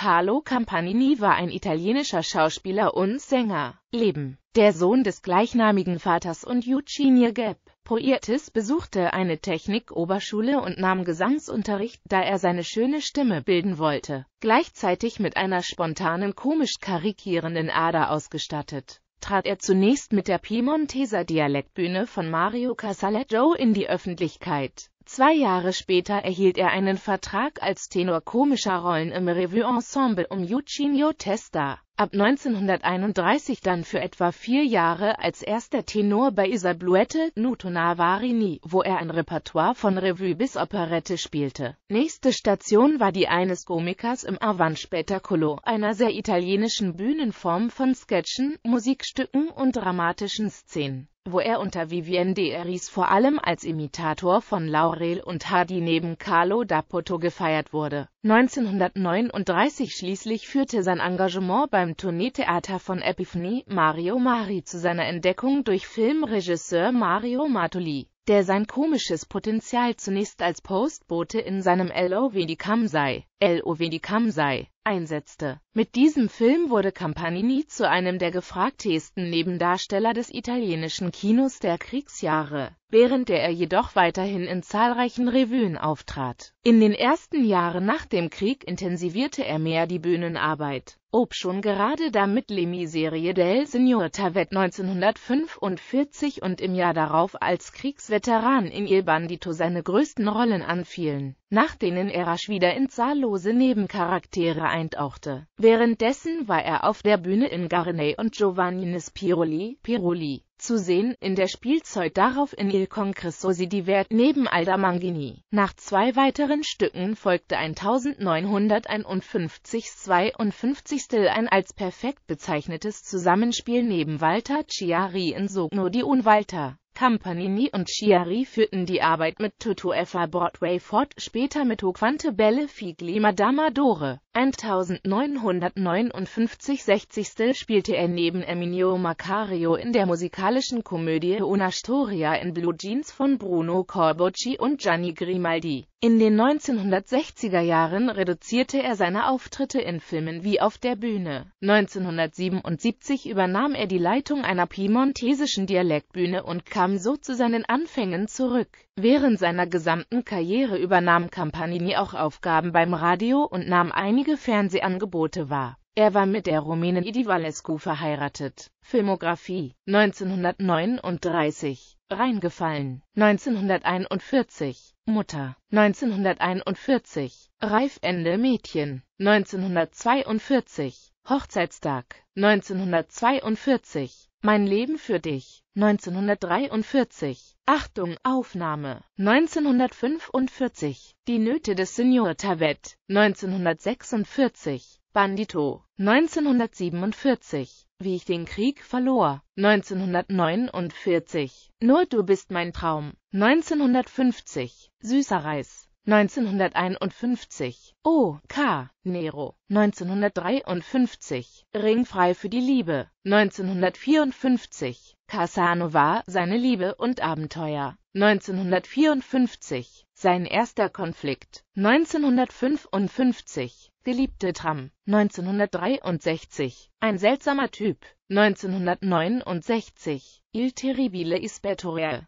Carlo Campanini war ein italienischer Schauspieler und Sänger. Leben. Der Sohn des gleichnamigen Vaters und Eugenie Gebb. Poiertis besuchte eine Technikoberschule und nahm Gesangsunterricht, da er seine schöne Stimme bilden wollte, gleichzeitig mit einer spontanen komisch karikierenden Ader ausgestattet trat er zunächst mit der Piemonteser Dialektbühne von Mario Casaletto in die Öffentlichkeit. Zwei Jahre später erhielt er einen Vertrag als Tenor komischer Rollen im Revue-Ensemble um Eugenio Testa, ab 1931 dann für etwa vier Jahre als erster Tenor bei Isabluette Nutona Varini, wo er ein Repertoire von Revue bis Operette spielte. Nächste Station war die eines Komikers im Avant-Spettacolo, einer sehr italienischen Bühnenform von Sketchen, Musikstücken und dramatischen Szenen wo er unter Vivien Deris vor allem als Imitator von Laurel und Hardy neben Carlo da Porto gefeiert wurde. 1939 schließlich führte sein Engagement beim Tourneetheater von Epiphany Mario Mari zu seiner Entdeckung durch Filmregisseur Mario Martoli, der sein komisches Potenzial zunächst als Postbote in seinem LOV Di Kamsai, LOV Di Kamsai einsetzte. Mit diesem Film wurde Campanini zu einem der gefragtesten Nebendarsteller des italienischen Kinos der Kriegsjahre während der er jedoch weiterhin in zahlreichen Revuen auftrat. In den ersten Jahren nach dem Krieg intensivierte er mehr die Bühnenarbeit. Ob schon gerade damit Lemi-Serie del Signor Tavet 1945 und im Jahr darauf als Kriegsveteran in Il Bandito seine größten Rollen anfielen, nach denen er rasch wieder in zahllose Nebencharaktere eintauchte. Währenddessen war er auf der Bühne in Garney und Giovanni Spiroli, Piroli zu sehen, in der Spielzeug darauf in Il Congresso si divert neben Alda Mangini. Nach zwei weiteren Stücken folgte 1951 52 ein als perfekt bezeichnetes Zusammenspiel neben Walter Chiari in Sogno di un Walter. Campanini und Chiari führten die Arbeit mit Tutu Effa Broadway fort, später mit Hoquante Belle Figli Madama Dore. 1959 60. spielte er neben Erminio Macario in der musikalischen Komödie Una Storia in Blue Jeans von Bruno Corbucci und Gianni Grimaldi. In den 1960er Jahren reduzierte er seine Auftritte in Filmen wie auf der Bühne. 1977 übernahm er die Leitung einer piemontesischen Dialektbühne und kam so zu seinen Anfängen zurück. Während seiner gesamten Karriere übernahm Campanini auch Aufgaben beim Radio und nahm einige wenige Fernsehangebote war. Er war mit der Rumänin Idi Valescu verheiratet. Filmografie 1939 Reingefallen 1941 Mutter 1941 Reifende Mädchen 1942 Hochzeitstag 1942 mein Leben für dich 1943 Achtung Aufnahme 1945 Die Nöte des Signor Tavet 1946 Bandito 1947 Wie ich den Krieg verlor 1949 Nur du bist mein Traum 1950 Süßer Reis 1951, O. K. Nero, 1953, Ringfrei für die Liebe, 1954, Casanova, seine Liebe und Abenteuer, 1954, sein erster Konflikt, 1955, Geliebte Tram, 1963, ein seltsamer Typ, 1969, Il terribile ispettore,